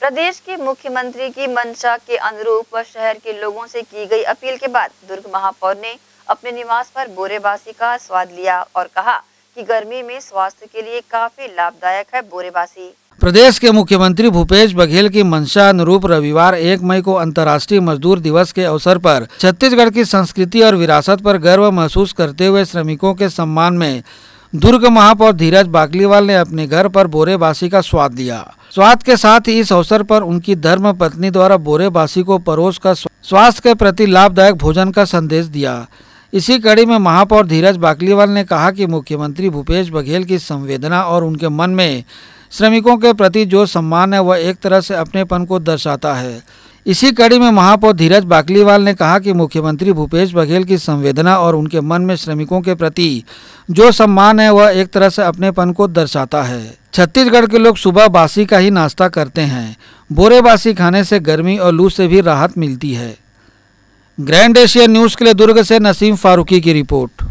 प्रदेश के मुख्यमंत्री की मंशा के अनुरूप व शहर के लोगों से की गई अपील के बाद दुर्ग महापौर ने अपने निवास पर बोरेबासी का स्वाद लिया और कहा कि गर्मी में स्वास्थ्य के लिए काफी लाभदायक है बोरेबासी प्रदेश के मुख्यमंत्री भूपेश बघेल की मंशा अनुरूप रविवार 1 मई को अंतर्राष्ट्रीय मजदूर दिवस के अवसर पर छत्तीसगढ़ की संस्कृति और विरासत पर गर्व महसूस करते हुए श्रमिकों के सम्मान में दुर्ग महापौर धीरज बागलीवाल ने अपने घर पर बोरेबासी का स्वाद लिया स्वाद के साथ ही इस अवसर पर उनकी धर्म पत्नी द्वारा बोरेबासी को परोस कर स्वास्थ्य के प्रति लाभदायक भोजन का संदेश दिया इसी कड़ी में महापौर धीरज बाकलीवाल ने कहा कि मुख्यमंत्री भूपेश बघेल की संवेदना और उनके मन में श्रमिकों के प्रति जो सम्मान है वह एक तरह से अपनेपन को दर्शाता है इसी कड़ी में महापौर धीरज बाकलीवाल ने कहा कि मुख्यमंत्री भूपेश बघेल की संवेदना और उनके मन में श्रमिकों के प्रति जो सम्मान है वह एक तरह से अपनेपन को दर्शाता है छत्तीसगढ़ के लोग सुबह बासी का ही नाश्ता करते हैं बोरे बासी खाने से गर्मी और लू से भी राहत मिलती है ग्रैंड एशिया न्यूज़ के लिए दुर्ग से नसीम फारूकी की रिपोर्ट